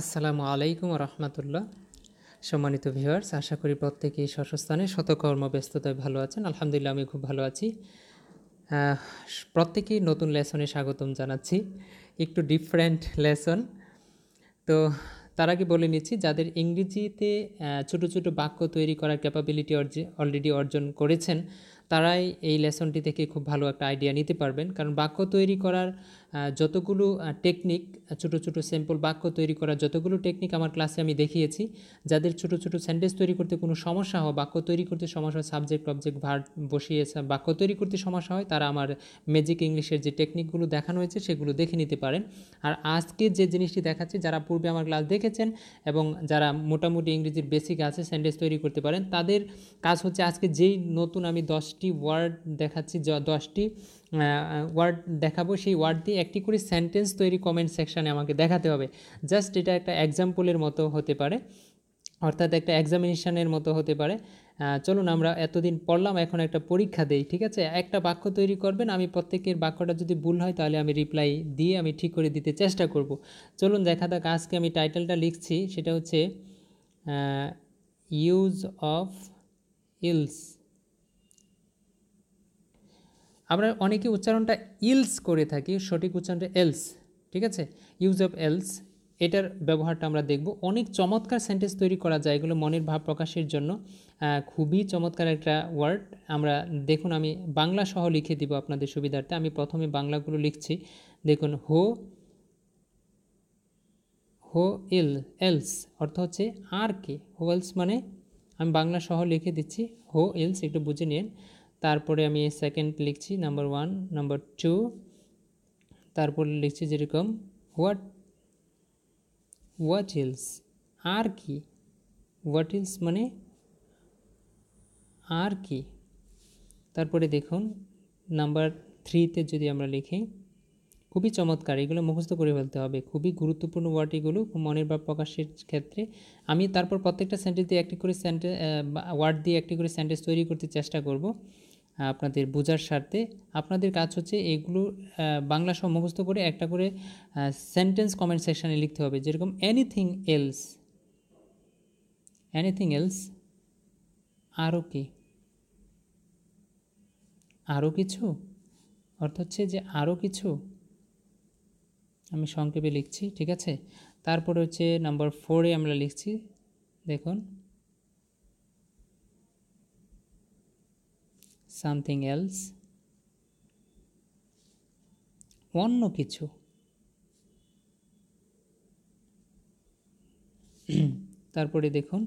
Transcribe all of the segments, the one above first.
আসসালামু আলাইকুম রহমতুল্লাহ সম্মানিত ভিউয়ার্স আশা করি প্রত্যেকেই স্বস্থানে শতকর্ম ব্যস্ততায় ভালো আছেন আলহামদুলিল্লাহ আমি খুব ভালো আছি প্রত্যেকেই নতুন লেসনে স্বাগতম জানাচ্ছি একটু ডিফারেন্ট লেসন তো তার আগে বলে নিচ্ছি যাদের ইংরেজিতে ছোট ছোট বাক্য তৈরি করার ক্যাপাবিলিটি অলরেডি অর্জন করেছেন তারাই এই লেসনটি থেকে খুব ভালো একটা আইডিয়া নিতে পারবেন কারণ বাক্য তৈরি করার যতগুলো টেকনিক ছোট ছোট স্যাম্পল বাক্য তৈরি করার যতগুলো টেকনিক আমার ক্লাসে আমি দেখিয়েছি যাদের ছোট ছোট সেন্টেন্স তৈরি করতে কোনো সমস্যা হয় বাক্য তৈরি করতে সমস্যা হয় সাবজেক্ট অবজেক্ট ভার বসিয়ে বাক্য তৈরি করতে সমস্যা হয় তারা আমার ম্যাজিক ইংলিশের যে টেকনিকগুলো দেখানো হয়েছে সেগুলো দেখে নিতে পারেন আর আজকে যে জিনিসটি দেখাচ্ছি যারা পূর্বে আমার ক্লাস দেখেছেন এবং যারা মোটামুটি ইংরেজির বেসিক আছে সেন্টেন্স তৈরি করতে পারেন তাদের কাজ হচ্ছে আজকে যেই নতুন আমি দশ দশটি ওয়ার্ড দেখাচ্ছি দশটি ওয়ার্ড দেখাবো সেই ওয়ার্ড দিয়ে একটি করে সেন্টেন্স তৈরি কমেন্ট সেকশানে আমাকে দেখাতে হবে জাস্ট এটা একটা এক্সাম্পলের মতো হতে পারে অর্থাৎ একটা এক্সামিনেশানের মতো হতে পারে চলুন আমরা এতদিন পড়লাম এখন একটা পরীক্ষা দেই ঠিক আছে একটা বাক্য তৈরি করবেন আমি প্রত্যেকের বাক্যটা যদি ভুল হয় তাহলে আমি রিপ্লাই দিয়ে আমি ঠিক করে দিতে চেষ্টা করব চলুন দেখা যাক আজকে আমি টাইটেলটা লিখছি সেটা হচ্ছে ইউজ অফ ইলস আমরা অনেকে উচ্চারণটা ইলস করে থাকি সঠিক উচ্চারণটা এলস ঠিক আছে ইউজ অফ এলস এটার ব্যবহারটা আমরা দেখব অনেক চমৎকার সেন্টেন্স তৈরি করা যায় এগুলো মনের ভাব প্রকাশের জন্য খুবই চমৎকার একটা ওয়ার্ড আমরা দেখুন আমি বাংলা সহ লিখে দিব আপনাদের সুবিধার্থে আমি প্রথমে বাংলাগুলো লিখছি দেখুন হো হো ইল এলস অর্থ হচ্ছে আর কে হো এলস মানে আমি বাংলা সহ লিখে দিচ্ছি হো এলস একটু বুঝে নিন তারপরে আমি সেকেন্ড লিখছি নাম্বার ওয়ান নাম্বার টু তারপর লিখছি যেরকম হোয়াট হোয়াট হিলস আর কি হোয়াট হিলস মানে আর কি তারপরে দেখুন নাম্বার থ্রিতে যদি আমরা লিখি খুবই চমৎকার এগুলো মুখস্থ করে ফেলতে হবে খুবই গুরুত্বপূর্ণ ওয়ার্ড এগুলো মনের বা প্রকাশের ক্ষেত্রে আমি তারপর প্রত্যেকটা সেন্টেন্স দিয়ে একটি করে সেন্টেন্স ওয়ার্ড দিয়ে একটি করে সেন্টেন্স তৈরি করতে চেষ্টা করব আপনাদের বোঝার স্বার্থে আপনাদের কাজ হচ্ছে এগুলো বাংলা সহ মুখস্থ করে একটা করে সেন্টেন্স কমেন্ট সেকশানে লিখতে হবে যেরকম এনিথিং এলস এনিথিং এলস আরও কি আরও কিছু অর্থ হচ্ছে যে আরও কিছু আমি সংক্ষেপে লিখছি ঠিক আছে তারপরে হচ্ছে নাম্বার ফোরে আমরা লিখছি দেখুন সামথিং এলস অন্য কিছু তারপরে দেখুন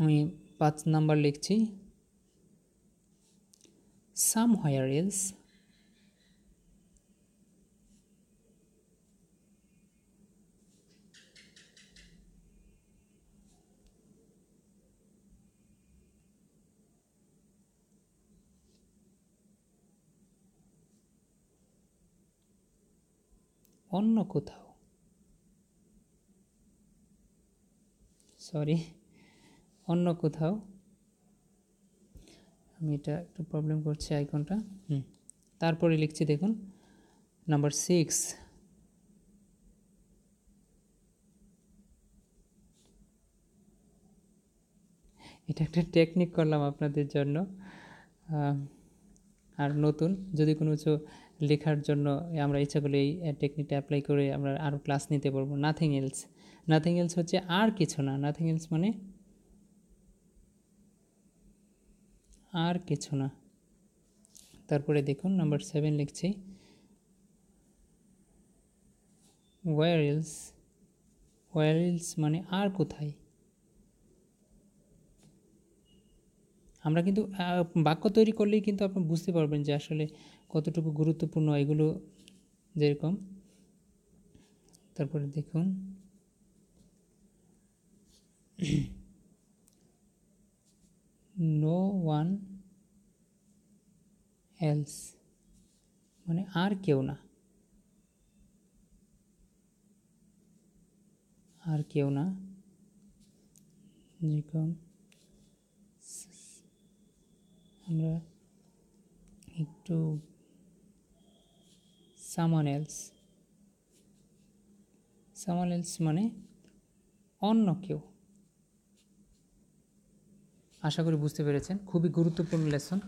আমি পাঁচ নাম্বার লিখছি সাম হোয়ার এলস অন্য কোথাও সরি অন্য কোথাও আমি এটা একটু প্রবলেম করছি আইকনটা হুম তারপরে লিখছি দেখুন নাম্বার সিক্স এটা একটা টেকনিক করলাম আপনাদের জন্য আর নতুন যদি কোনো কিছু লেখার জন্য আমরা ইচ্ছা করলে এই টেকনিকটা অ্যাপ্লাই করে আমরা আরও ক্লাস নিতে পারবো নাথিং এলস নাথিং এলস হচ্ছে আর কিছু না নাথিং এলস মানে আর কিছু না তারপরে দেখুন নাম্বার সেভেন লিখছি ওয়ার এলস ওয়ার এলস মানে আর কোথায় আমরা কিন্তু বাক্য তৈরি করলেই কিন্তু আপনি বুঝতে পারবেন যে আসলে কতটুকু গুরুত্বপূর্ণ এগুলো যেরকম তারপরে দেখুন নো ওয়ান এলস মানে আর কেউ না আর কেউ না যেরকম আমরা একটু সামন এলস সামন এলস মানে অন্য কেউ আশা করি বুঝতে পেরেছেন খুবই গুরুত্বপূর্ণ লেসন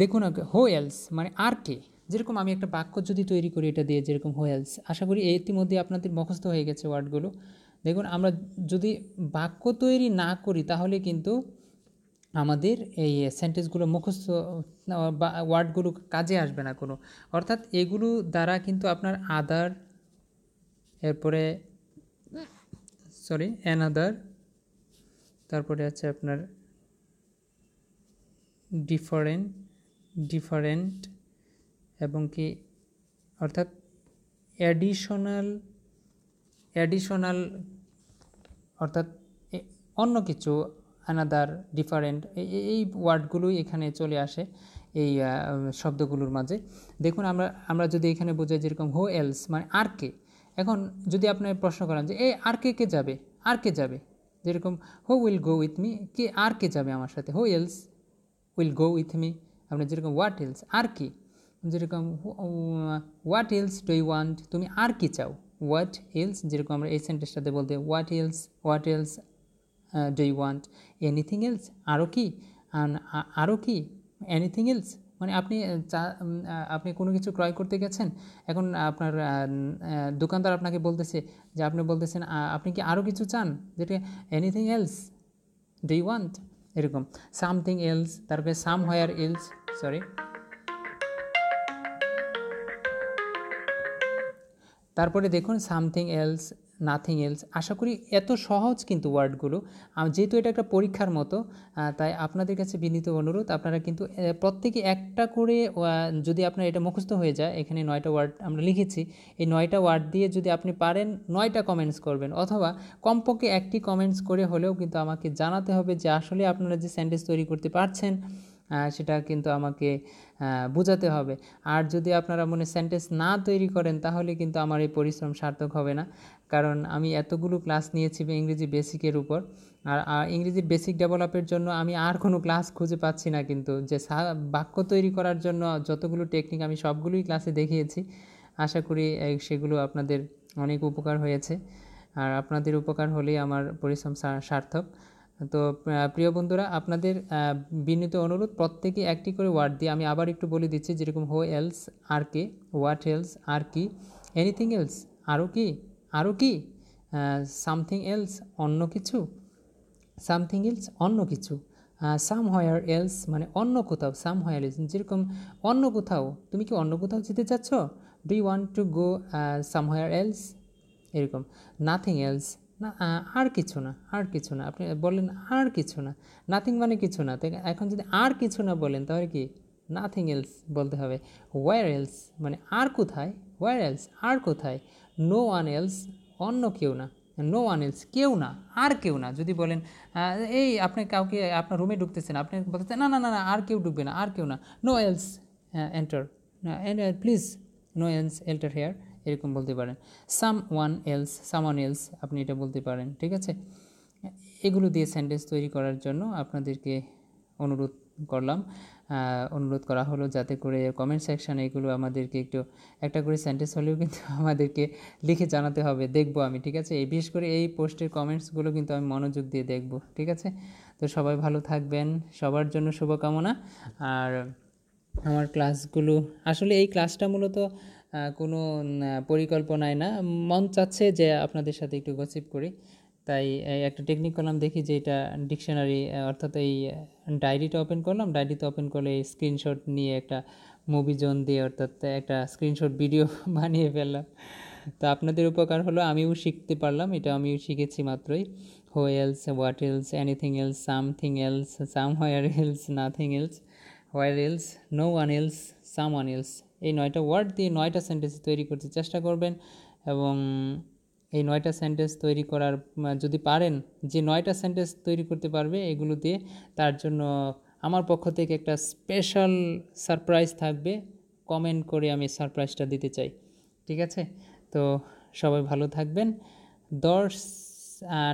দেখুন হো এলস মানে আর কে যেরকম আমি একটা বাক্য যদি তৈরি করি এটা দিয়ে যেরকম হো এলস আশা করি ইতিমধ্যে আপনাদের মুখস্থ হয়ে গেছে ওয়ার্ডগুলো দেখুন আমরা যদি বাক্য তৈরি না করি তাহলে কিন্তু আমাদের এই সেন্টেন্সগুলো মুখস্থ বা ওয়ার্ডগুলো কাজে আসবে না কোনো অর্থাৎ এগুলো দ্বারা কিন্তু আপনার আদার এরপরে সরি অ্যানাদার তারপরে আছে আপনার ডিফারেন্ট ডিফারেন্ট এবং কি অর্থাৎ অ্যাডিশনাল অ্যাডিশনাল অর্থাৎ অন্য কিছু আনাদার ডিফারেন্ট এই ওয়ার্ডগুলোই এখানে চলে আসে এই শব্দগুলোর মাঝে দেখুন আমরা আমরা যদি এখানে বোঝাই যেরকম হো এলস মানে আর কে এখন যদি আপনি প্রশ্ন করেন যে এই আর কে কে যাবে আর কে যাবে যেরকম who will go with me কে আর কে যাবে আমার সাথে who else will go with me আপনার যেরকম হোয়াট এলস আর কি যেরকম what else do you want তুমি আর কি চাও হোয়াট এলস যেরকম আমরা এই সেন্টেন্সটাতে বলতে what else what else do you want anything else আরও কি uh, আরও কি এনিথিং এলস মানে আপনি uh, চা uh, আপনি কোনো কিছু ক্রয় করতে গেছেন এখন আপনার দোকানদার আপনাকে বলতেছে যে আপনি বলতেছেন আপনি কি আরও কিছু চান যেটা anything else do you want এরকম সামথিং এলস তারপরে সাম হোয়ার এলস সরি তারপরে দেখুন সামথিং এলস নাথিং এলস আশা করি এত সহজ কিন্তু ওয়ার্ডগুলো যেহেতু এটা একটা পরীক্ষার মতো তাই আপনাদের কাছে বিনীত অনুরোধ আপনারা কিন্তু প্রত্যেকে একটা করে যদি আপনার এটা মুখস্থ হয়ে যায় এখানে নয়টা ওয়ার্ড আমরা লিখেছি এই নয়টা ওয়ার্ড দিয়ে যদি আপনি পারেন নয়টা কমেন্টস করবেন অথবা কমপক্ষে একটি কমেন্টস করে হলেও কিন্তু আমাকে জানাতে হবে যে আসলে আপনারা যে স্যান্ডেজ তৈরি করতে পারছেন সেটা কিন্তু আমাকে বোঝাতে হবে আর যদি আপনারা মনে সেন্টেন্স না তৈরি করেন তাহলে কিন্তু আমার এই পরিশ্রম সার্থক হবে না কারণ আমি এতগুলো ক্লাস নিয়েছি ইংরেজি বেসিকের উপর আর ইংরেজির বেসিক ডেভেলপের জন্য আমি আর কোনো ক্লাস খুঁজে পাচ্ছি না কিন্তু যে বাক্য তৈরি করার জন্য যতগুলো টেকনিক আমি সবগুলোই ক্লাসে দেখিয়েছি আশা করি সেগুলো আপনাদের অনেক উপকার হয়েছে আর আপনাদের উপকার হলেই আমার পরিশ্রম সার্থক তো প্রিয় বন্ধুরা আপনাদের বিনীত অনুরোধ প্রত্যেকে একটি করে ওয়ার্ড দিয়ে আমি আবার একটু বলে দিচ্ছি যেরকম হো এলস আর কে হোয়াট এলস আর কি এনিথিং এলস আরও কি আরও কি সামথিং এলস অন্য কিছু সামথিং এলস অন্য কিছু সাম হয়ার এলস মানে অন্য কোথাও সাম হয়ার এলস যেরকম অন্য কোথাও তুমি কি অন্য কোথাও যেতে চাচ্ছ do you want to go somewhere else এরকম নাথিং এলস না আর কিছু না আর কিছু না আপনি বললেন আর কিছু না নাথিং মানে কিছু না এখন যদি আর কিছু না বলেন তাহলে কি নাথিং এলস বলতে হবে ওয়ার এলস মানে আর কোথায় ওয়ার এলস আর কোথায় নো ওয়ান এলস অন্য কেউ না নো ওয়ান এলস কেউ না আর কেউ না যদি বলেন এই আপনি কাউকে আপনার রুমে ঢুকতেছেন আপনি বলতেছেন না না না না আর কেউ ঢুকবে না আর কেউ না no else enter please no else enter here এরকম বলতে পারেন someone else one else আপনি এটা বলতে পারেন ঠিক আছে এগুলো দিয়ে সেন্টেন্স তৈরি করার জন্য আপনাদেরকে অনুরোধ করলাম অনুরোধ করা হলো যাতে করে কমেন্ট সেকশানে এগুলো আমাদেরকে একটু একটা করে সেন্টেন্স হলেও কিন্তু আমাদেরকে লিখে জানাতে হবে দেখব আমি ঠিক আছে এই বিশেষ করে এই পোস্টের কমেন্টসগুলো কিন্তু আমি মনোযোগ দিয়ে দেখব ঠিক আছে তো সবাই ভালো থাকবেন সবার জন্য শুভকামনা আর আমার ক্লাসগুলো আসলে এই ক্লাসটা মূলত কোনো পরিকল্পনায় না মন চাচ্ছে যে আপনাদের সাথে একটু গসিপ করি তাই একটা টেকনিক করলাম দেখি যে এটা ডিকশনারি অর্থাৎ এই ডায়েরিটা ওপেন করলাম ডায়েরিতে ওপেন করলে এই স্ক্রিনশট নিয়ে একটা মুভি জোন দিয়ে অর্থাৎ একটা স্ক্রিনশট ভিডিও বানিয়ে ফেললাম তো আপনাদের উপকার হলো আমিও শিখতে পারলাম এটা আমিও শিখেছি মাত্রই who else what else anything else something else somewhere else nothing else where else no one else someone else এই নয়টা ওয়ার্ড দিয়ে নয়টা সেন্টেন্স তৈরি করতে চেষ্টা করবেন এবং এই নয়টা সেন্টেন্স তৈরি করার যদি পারেন যে নয়টা সেন্টেন্স তৈরি করতে পারবে এগুলো দিয়ে তার জন্য আমার পক্ষ থেকে একটা স্পেশাল সারপ্রাইজ থাকবে কমেন্ট করে আমি সারপ্রাইজটা দিতে চাই ঠিক আছে তো সবাই ভালো থাকবেন দশ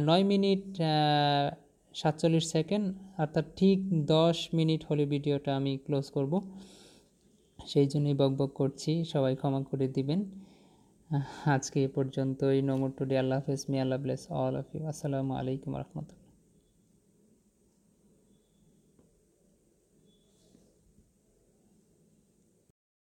নয় মিনিট সাতচল্লিশ সেকেন্ড অর্থাৎ ঠিক দশ মিনিট হলে ভিডিওটা আমি ক্লোজ করব সেই জন্যই বকবক করছি সবাই ক্ষমা করে দিবেন আজকে এ পর্যন্ত পর্যন্তই নমর টুডে আল্লাহ হাফেজ may Allah bless all of you আসসালামু আলাইকুম রহমতুল্লাহ